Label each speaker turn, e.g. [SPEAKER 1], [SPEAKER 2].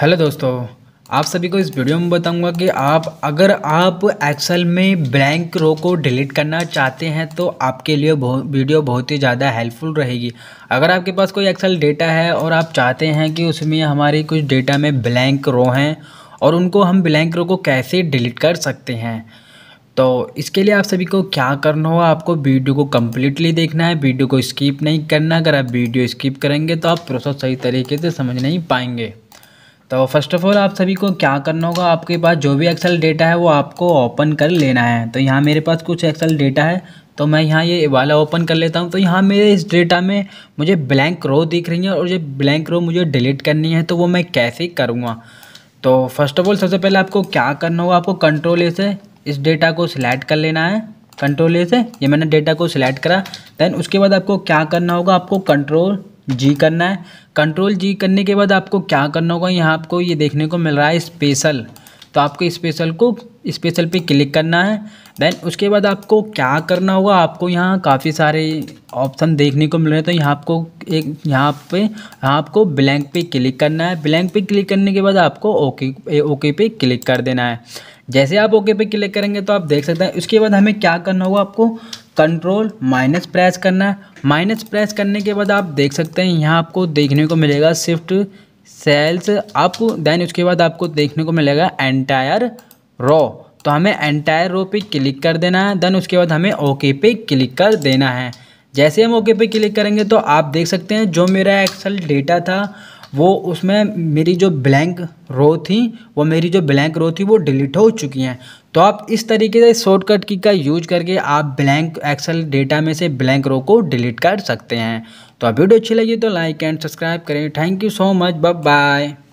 [SPEAKER 1] hello दोस्तों आप सभी को इस वीडियो में बताऊंगा कि आप अगर आप एक्सेल में ब्लैंक रो को डिलीट करना चाहते हैं तो आपके लिए बहुत वीडियो बहुत ही ज़्यादा हेल्पफुल रहेगी अगर आपके पास कोई एक्सेल डेटा है और आप चाहते हैं कि उसमें हमारे कुछ डेटा में ब्लैंक रो हैं और उनको हम ब्लैंक रो को कैसे डिलीट कर सकते हैं तो इसके लिए आप सभी को क्या करना होगा आपको वीडियो को कम्प्लीटली देखना है वीडियो को स्किप नहीं करना अगर आप वीडियो स्किप करेंगे तो आप प्रोसेस सही तरीके से समझ नहीं पाएंगे तो फर्स्ट ऑफ़ ऑल आप सभी को क्या करना होगा आपके पास जो भी एक्सेल डेटा है वो आपको ओपन कर लेना है तो यहाँ मेरे पास कुछ एक्सेल डेटा है तो मैं यहाँ ये वाला ओपन कर लेता हूँ तो यहाँ मेरे इस डेटा में मुझे ब्लैंक रो दिख रही है और ये ब्लैंक रो मुझे डिलीट करनी है तो वो मैं कैसे करूँगा तो फर्स्ट ऑफ़ ऑल सबसे पहले आपको क्या करना होगा आपको कंट्रोल ए से इस डेटा को सिलेक्ट कर लेना है कंट्रोल ए से ये मैंने डेटा को सिलेक्ट करा देन उसके बाद आपको क्या करना होगा आपको कंट्रोल जी करना है कंट्रोल जी करने के बाद आपको क्या करना होगा यहाँ आपको ये देखने को मिल रहा है स्पेशल तो आपको स्पेशल को स्पेशल पे क्लिक करना है देन उसके बाद आपको क्या करना होगा आपको यहाँ काफ़ी सारे ऑप्शन देखने को मिल रहे हैं तो यहाँ आपको एक यहाँ पे यहाँ आपको ब्लैंक पे क्लिक करना है ब्लैंक पे क्लिक करने के बाद आपको ओके ओके पे क्लिक कर देना है जैसे आप ओके पे क्लिक करेंगे तो आप देख सकते हैं उसके बाद हमें क्या करना होगा आपको कंट्रोल माइनस प्रेस करना माइनस प्रेस करने के बाद आप देख सकते हैं यहाँ आपको देखने को मिलेगा शिफ्ट सेल्स आपको देन उसके बाद आपको देखने को मिलेगा एंटायर रॉ तो हमें एंटायर रो पे क्लिक कर देना है देन उसके बाद हमें ओके पे क्लिक कर देना है जैसे हम ओके पे क्लिक करेंगे तो आप देख सकते हैं जो मेरा एक्सल डेटा था वो उसमें मेरी जो ब्लैंक रो थी वो मेरी जो ब्लैंक रो थी वो डिलीट हो चुकी हैं तो आप इस तरीके से शॉर्टकट की का यूज करके आप ब्लैंक एक्सेल डेटा में से ब्लैंक रो को डिलीट कर सकते हैं तो आप वीडियो अच्छी लगी तो लाइक एंड सब्सक्राइब करें thank you so much bye